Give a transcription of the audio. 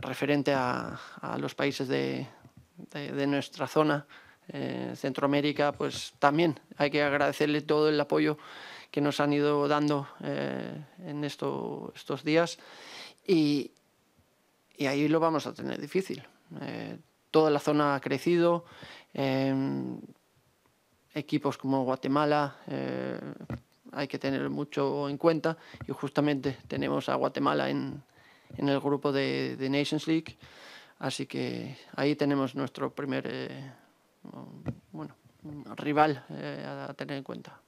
referente a, los países de, nuestra zona, eh, Centroamérica, pues también hay que agradecerle todo el apoyo que nos han ido dando eh, en estos días y, ahí lo vamos a tener difícil. Eh, toda la zona ha crecido, em, equipos como Guatemala hay que tener mucho en cuenta y justamente tenemos a Guatemala en, en el grupo de, Nations League. Así que ahí tenemos nuestro primer eh, bueno, rival eh, a tener en cuenta.